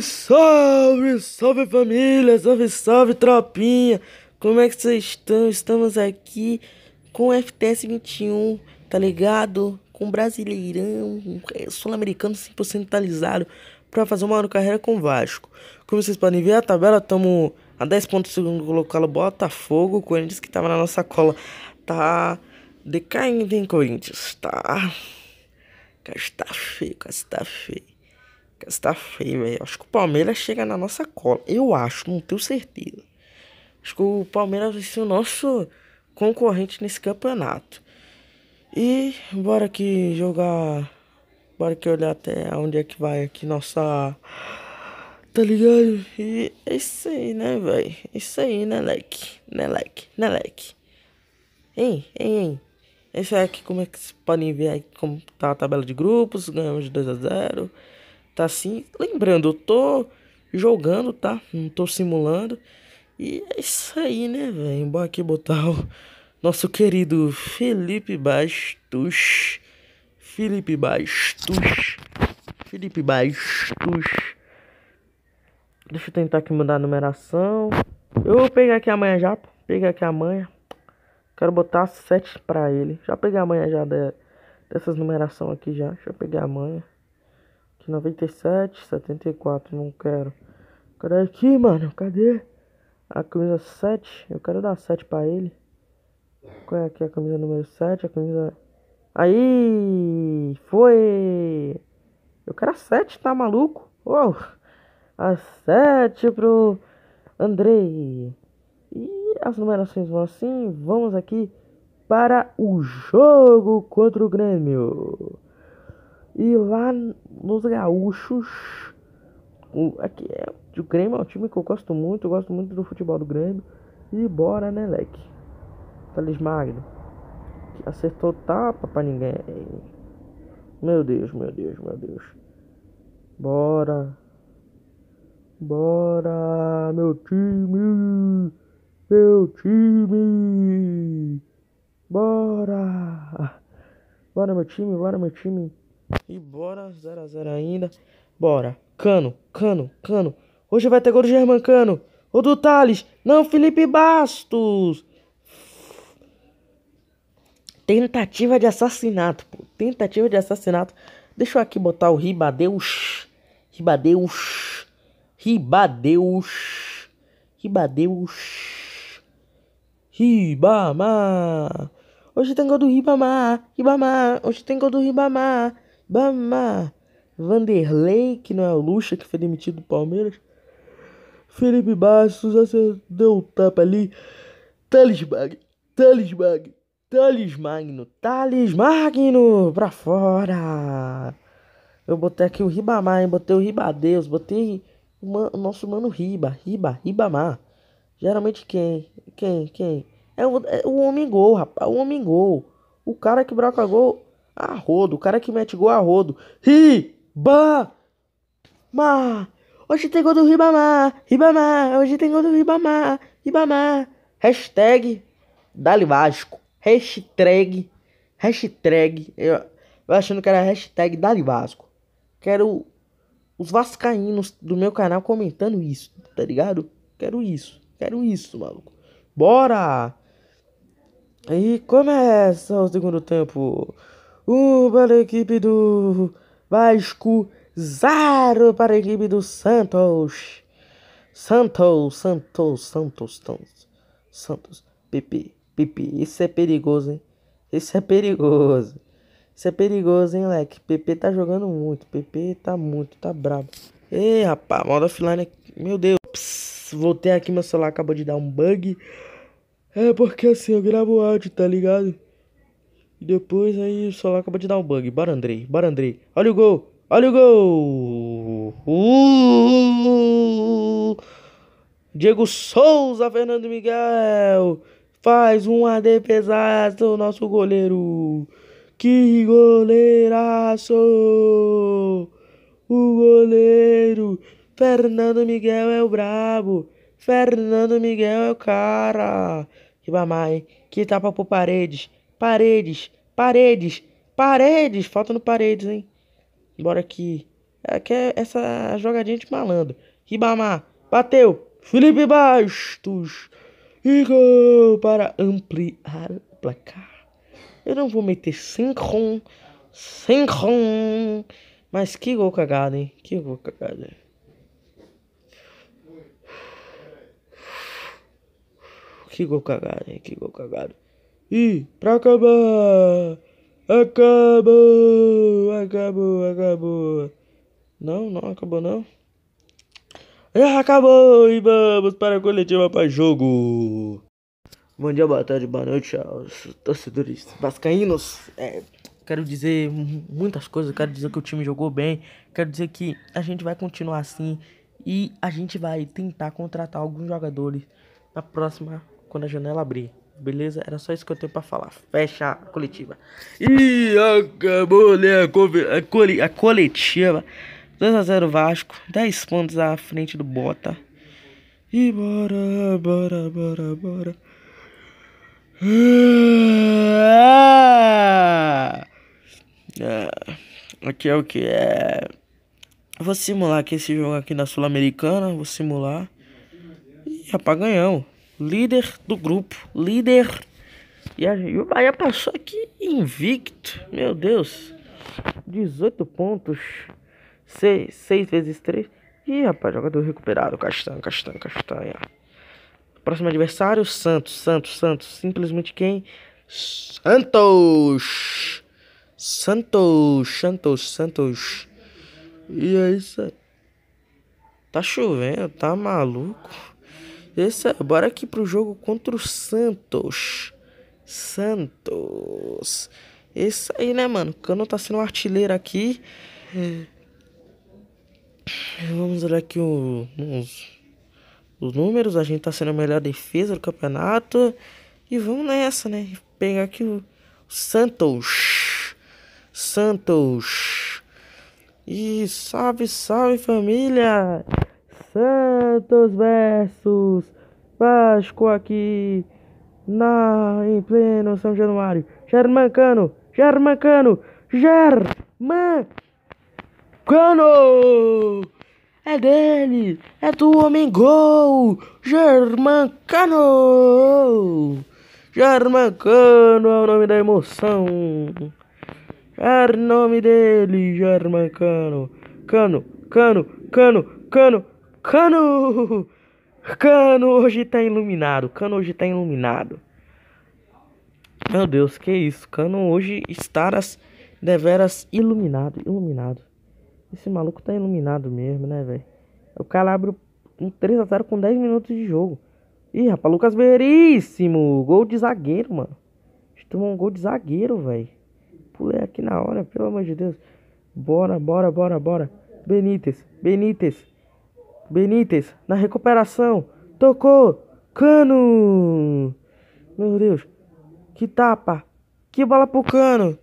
Salve, salve família, salve, salve tropinha. Como é que vocês estão? Estamos aqui com o FTS 21, tá ligado? Com Brasileirão, Sul-Americano 100% talizado para fazer uma carreira com o Vasco. Como vocês podem ver a tabela, tamo a 10 pontos segundo colocado Botafogo, o Corinthians que tava na nossa cola tá decaindo em Corinthians, tá? Cara, tá feio, cara, tá feio. Você tá feio, velho. Acho que o Palmeiras chega na nossa cola. Eu acho, não tenho certeza. Acho que o Palmeiras vai ser o nosso concorrente nesse campeonato. E bora aqui jogar. Bora aqui olhar até onde é que vai aqui nossa. Tá ligado? E é isso aí, né, velho? É isso aí, né, leque? Né, leque? Né, leque? Hein, hein, hein? Esse é aqui, como é que vocês podem ver aí como tá a tabela de grupos? Ganhamos de 2 a 0 tá assim. Lembrando, eu tô jogando, tá? Não tô simulando. E é isso aí, né, velho? Bom aqui botar o nosso querido Felipe Bastos. Felipe Bastos. Felipe Bastos. Deixa eu tentar aqui mudar a numeração. Eu vou pegar aqui a amanhã já. Peguei aqui a amanhã. Quero botar 7 pra ele. Já peguei a amanhã já de, dessas numeração aqui já. Deixa eu pegar a amanhã. Aqui 97, 74, não quero. Cadê aqui, mano? Cadê? A camisa 7, eu quero dar 7 pra ele. Qual é aqui a camisa número 7? A camisa... Aí! Foi! Eu quero a 7, tá maluco? Uou! A 7 pro Andrei. E as numerações vão assim. Vamos aqui para o jogo contra o Grêmio. E lá nos gaúchos, o, aqui é, o Grêmio é um time que eu gosto muito, eu gosto muito do futebol do Grêmio. E bora, né, leque? feliz Magno. Que acertou tapa pra ninguém. Meu Deus, meu Deus, meu Deus. Bora. Bora, meu time. Meu time. Bora. Bora, meu time, bora, meu time. E bora, 0x0 zero, zero ainda. Bora. Cano, cano, cano. Hoje vai ter gol do German Cano. O do Thales. Não, Felipe Bastos. Tentativa de assassinato, pô. Tentativa de assassinato. Deixa eu aqui botar o Ribadeus. Ribadeus. Ribadeus. Ribadeus. Ribamar. Hoje tem gol do Ribamar. Ribamar. Hoje tem gol do Ribamar. Bama! Vanderlei, que não é o Lucha, que foi demitido do Palmeiras. Felipe Bastos deu o tapa ali. Thales Mag, Thales Mag, para pra fora. Eu botei aqui o Ribamar, hein? botei o Ribadeus, botei o, man, o nosso mano Riba, Riba, Ribamar. Geralmente quem? Quem? Quem? É o, é o homem gol, rapaz. É o homem gol. O cara que broca gol a rodo. O cara que mete gol é a rodo. Riba! Ma! Hoje tem gol do Ribamar! Ribamar! Hoje tem gol do Ribamar! Ribamar! Hashtag Dali Vasco. Hashtag. Hashtag. Eu, eu achando que era hashtag Dali Vasco. Quero os vascaínos do meu canal comentando isso, tá ligado? Quero isso. Quero isso, maluco. Bora! E começa o segundo tempo. 1 para a equipe do Vasco, 0 para a equipe do Santos. Santos, Santos, Santos, Santos, Santos. Pipi, pipi, isso é perigoso, hein? Isso é perigoso. Isso é perigoso, hein, leque? PP tá jogando muito. PP tá muito, tá brabo. Ei, rapaz, moda offline aqui. Meu Deus. Pss, voltei aqui, meu celular acabou de dar um bug. É porque assim, eu gravo áudio, tá ligado? E depois aí o Sol acaba de dar um bug. Bora, Andrei. Bora, Andrei. Olha o gol. Olha o gol. Uh! Diego Souza, Fernando Miguel. Faz AD pesado o nosso goleiro. Que goleiraço! O goleiro Fernando Miguel é o brabo. Fernando Miguel é o cara. Que bamai, que tapa por paredes. Paredes, paredes, paredes. Falta no paredes, hein? Bora aqui. Aqui é essa jogadinha de malandro. Ribamar, bateu. Felipe Bastos. E gol para ampliar o placar. Eu não vou meter sem rom. Sem rom. Mas que gol cagado, hein? Que gol cagado. Que gol cagado, hein? Que gol cagado. E pra acabar, acabou, acabou, acabou. Não, não acabou não. acabou e vamos para a coletiva para jogo. Bom dia, boa tarde, boa noite aos torcedores vascaínos. É, quero dizer muitas coisas, quero dizer que o time jogou bem, quero dizer que a gente vai continuar assim e a gente vai tentar contratar alguns jogadores na próxima quando a janela abrir. Beleza? Era só isso que eu tenho pra falar. Fecha a coletiva. E acabou né? a, a coletiva. 2x0 Vasco. 10 pontos à frente do Bota. E bora, bora, bora, bora. Ah, ah aqui é o que? É... Vou simular aqui esse jogo aqui na Sul-Americana. Vou simular. E rapaz, ganhamos líder do grupo, líder. E, a, e o Bahia passou aqui invicto, meu Deus. 18 pontos, 6, 6 vezes 3. Ih, rapaz, jogador recuperado, castanho, castanho, castanha. Próximo adversário, Santos, Santos, Santos. Simplesmente quem? Santos! Santos, Santos, Santos. E é isso aí. Tá chovendo, tá maluco? Essa, bora aqui pro jogo contra o Santos. Santos. Isso aí, né, mano? Cano tá sendo um artilheiro aqui. É. Vamos olhar aqui o, os, os números. A gente tá sendo a melhor defesa do campeonato. E vamos nessa, né? Pegar aqui o Santos. Santos. E salve, salve família! Santos versus Vasco aqui na em pleno São Januário. Germancano, Germancano, Germancano! É dele, é do homem gol, Germancano! Germancano é o nome da emoção. É o nome dele, Germancano. Cano, cano, cano, cano, Cano! Cano hoje tá iluminado. Cano hoje tá iluminado. Meu Deus, que isso? Cano hoje estarás deveras iluminado, iluminado. Esse maluco tá iluminado mesmo, né, velho? O cara abre um 3x0 com 10 minutos de jogo. Ih, rapaz, Lucas Veríssimo! Gol de zagueiro, mano. Tomou um gol de zagueiro, velho. Pulei aqui na hora, pelo amor de Deus. Bora, bora, bora, bora. Benítez, Benítez. Benítez, na recuperação. Tocou. Cano! Meu Deus. Que tapa. Que bola pro Cano.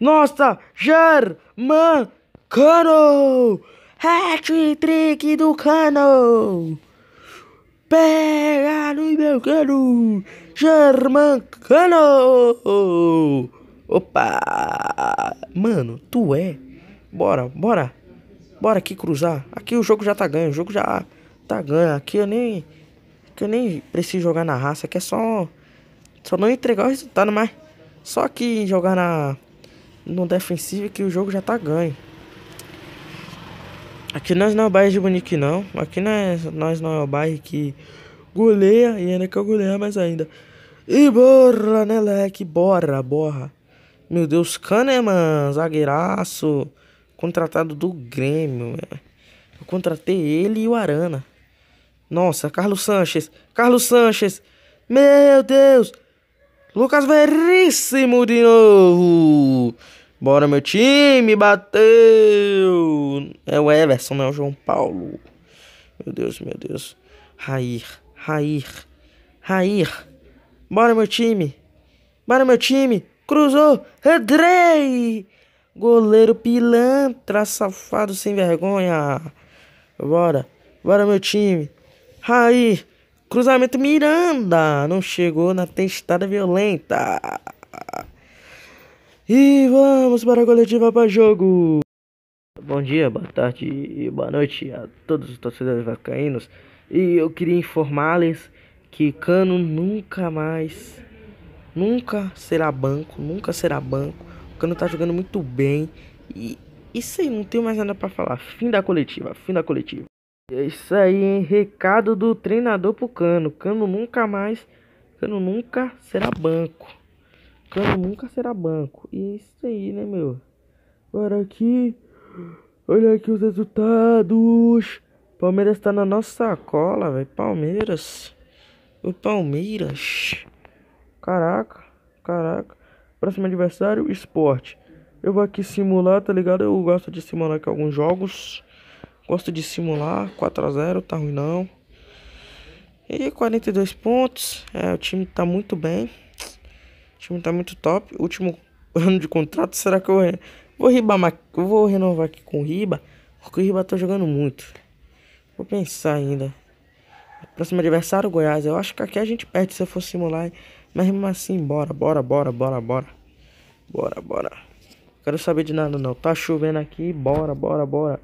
Nossa, German Cano! Hat-trick do Cano! Pega no meu Cano! German Cano! Opa! Mano, tu é. Bora, bora. Bora aqui cruzar. Aqui o jogo já tá ganho. O jogo já tá ganho. Aqui eu nem. Que eu nem preciso jogar na raça. Aqui é só. Só não entregar o resultado, mas. Só que jogar na. No defensivo que o jogo já tá ganho. Aqui nós não é o bairro de Munique, não. Aqui nós, nós não é o bairro que goleia. E ainda que eu goleia mais ainda. E bora, né, leque? Bora, bora. Meu Deus, Kahneman, zagueiraço. Contratado do Grêmio. É. Eu contratei ele e o Arana. Nossa, Carlos Sanches. Carlos Sanches. Meu Deus. Lucas Veríssimo de novo. Bora, meu time. Bateu. É o Everson, não é o João Paulo. Meu Deus, meu Deus. Rair, Rair, Rair. Bora, meu time. Bora, meu time. Cruzou. Andrei. Goleiro pilantra, safado sem vergonha. Bora, bora meu time. Aí, cruzamento Miranda. Não chegou na testada violenta. E vamos para a coletiva para jogo. Bom dia, boa tarde e boa noite a todos os torcedores vacaínos. E eu queria informá-los que Cano nunca mais, nunca será banco, nunca será banco Cano tá jogando muito bem. E isso aí, não tenho mais nada para falar. Fim da coletiva, fim da coletiva. É isso aí, hein? recado do treinador pro Cano. Cano nunca mais, Cano nunca será banco. Cano nunca será banco. E é isso aí, né, meu? Agora aqui, olha aqui os resultados. Palmeiras tá na nossa cola, velho. Palmeiras. O Palmeiras. Caraca, caraca. Próximo adversário, esporte. Eu vou aqui simular, tá ligado? Eu gosto de simular aqui alguns jogos. Gosto de simular. 4x0, tá ruim não. E 42 pontos. É, o time tá muito bem. O time tá muito top. Último ano de contrato, será que eu vou ribar, vou renovar aqui com o Riba, porque o Riba tá jogando muito. Vou pensar ainda. Próximo adversário, Goiás. Eu acho que aqui a gente perde se eu for simular. Mas mesmo assim, bora, bora, bora, bora, bora. Bora, bora. Quero saber de nada não. Tá chovendo aqui, bora, bora, bora.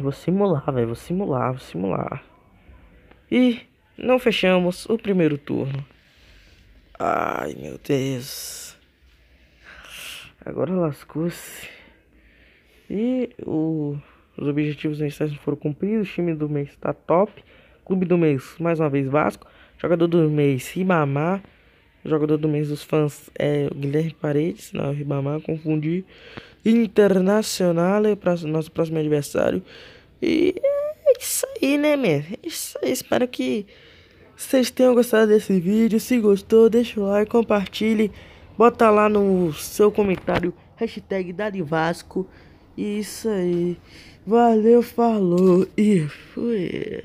Vou simular, velho. Vou simular, vou simular. E não fechamos o primeiro turno. Ai, meu Deus. Agora lascou-se. E o, os objetivos mensais foram cumpridos. O time do mês tá top. Clube do mês, mais uma vez, Vasco. Jogador do mês, Ribamar. Jogador do mês dos fãs é o Guilherme Paredes. Não, Ribamar, confundi. Internacional é para nosso próximo adversário. E é isso aí, né, man? É isso aí. Espero que vocês tenham gostado desse vídeo. Se gostou, deixa o like, compartilhe. Bota lá no seu comentário. Hashtag Dali Vasco. Isso aí. Valeu, falou e fui.